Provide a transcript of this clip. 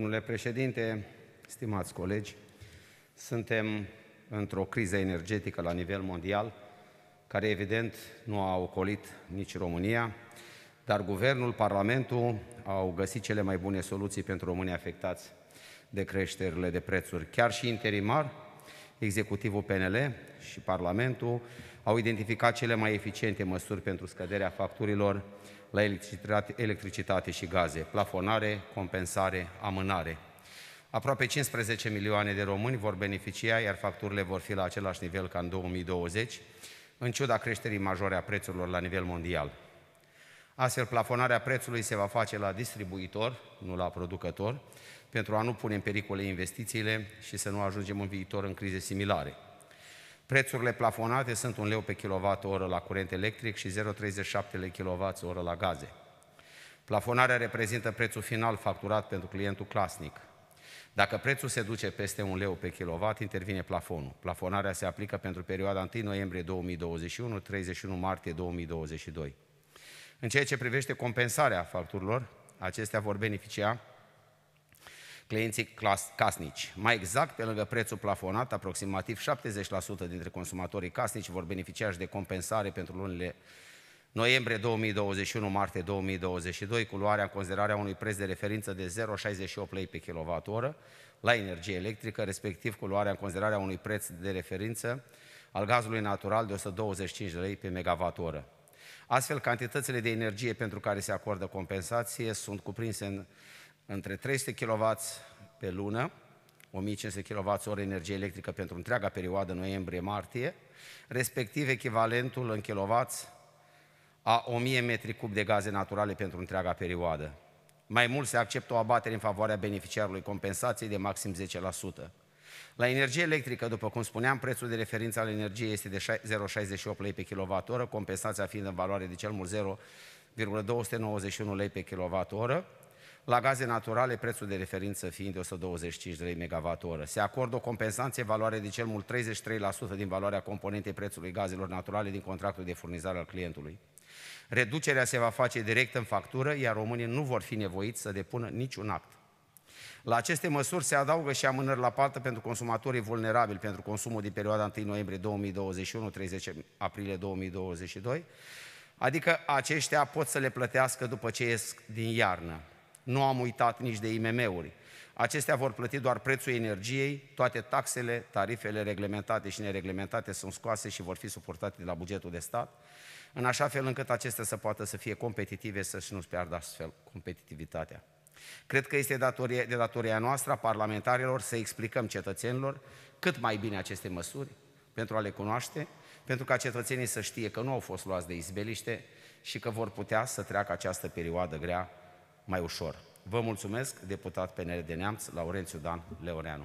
Domnule președinte, stimați colegi, suntem într-o criză energetică la nivel mondial, care evident nu a ocolit nici România, dar guvernul, Parlamentul au găsit cele mai bune soluții pentru românii afectați de creșterile de prețuri. Chiar și interimar, executivul PNL și Parlamentul au identificat cele mai eficiente măsuri pentru scăderea facturilor la electricitate și gaze, plafonare, compensare, amânare. Aproape 15 milioane de români vor beneficia, iar facturile vor fi la același nivel ca în 2020, în ciuda creșterii majore a prețurilor la nivel mondial. Astfel, plafonarea prețului se va face la distribuitor, nu la producător, pentru a nu pune în pericol investițiile și să nu ajungem în viitor în crize similare. Prețurile plafonate sunt 1 leu pe kWh la curent electric și 0,37 kWh la gaze. Plafonarea reprezintă prețul final facturat pentru clientul clasnic. Dacă prețul se duce peste 1 leu pe kilowatt, intervine plafonul. Plafonarea se aplică pentru perioada 1 noiembrie 2021-31 martie 2022. În ceea ce privește compensarea facturilor, acestea vor beneficia clienții clas- casnici. Mai exact, pe lângă prețul plafonat, aproximativ 70% dintre consumatorii casnici vor beneficia și de compensare pentru lunile noiembrie 2021, martie 2022, cu luarea în considerare a unui preț de referință de 0,68 lei pe kWh la energie electrică, respectiv cu luarea în considerare a unui preț de referință al gazului natural de 125 lei pe oră. Astfel, cantitățile de energie pentru care se acordă compensație sunt cuprinse în, între 300 kW pe lună, 1500 kWh energie electrică pentru întreaga perioadă noiembrie-martie, respectiv echivalentul în kW a 1000 m3 de gaze naturale pentru întreaga perioadă. Mai mult se acceptă o abatere în favoarea beneficiarului compensației de maxim 10%. La energie electrică, după cum spuneam, prețul de referință al energiei este de 0,68 lei pe kWh, compensația fiind în valoare de cel mult 0,291 lei pe kWh, la gaze naturale prețul de referință fiind de 125 lei MWh. Se acordă o compensație valoare de cel mult 33% din valoarea componentei prețului gazelor naturale din contractul de furnizare al clientului. Reducerea se va face direct în factură, iar românii nu vor fi nevoiți să depună niciun act. La aceste măsuri se adaugă și amânări la parte pentru consumatorii vulnerabili pentru consumul din perioada 1 noiembrie 2021, 30 aprilie 2022, adică aceștia pot să le plătească după ce ies din iarnă. Nu am uitat nici de IMM-uri. Acestea vor plăti doar prețul energiei, toate taxele, tarifele reglementate și nereglementate sunt scoase și vor fi suportate de la bugetul de stat, în așa fel încât acestea să poată să fie competitive, să-și nu-și piardă astfel competitivitatea. Cred că este datorie, de datoria noastră a parlamentarilor să explicăm cetățenilor cât mai bine aceste măsuri pentru a le cunoaște, pentru ca cetățenii să știe că nu au fost luați de izbeliște și că vor putea să treacă această perioadă grea mai ușor. Vă mulțumesc, deputat PNR de Neamț, Laurențiu Dan Leoreanu.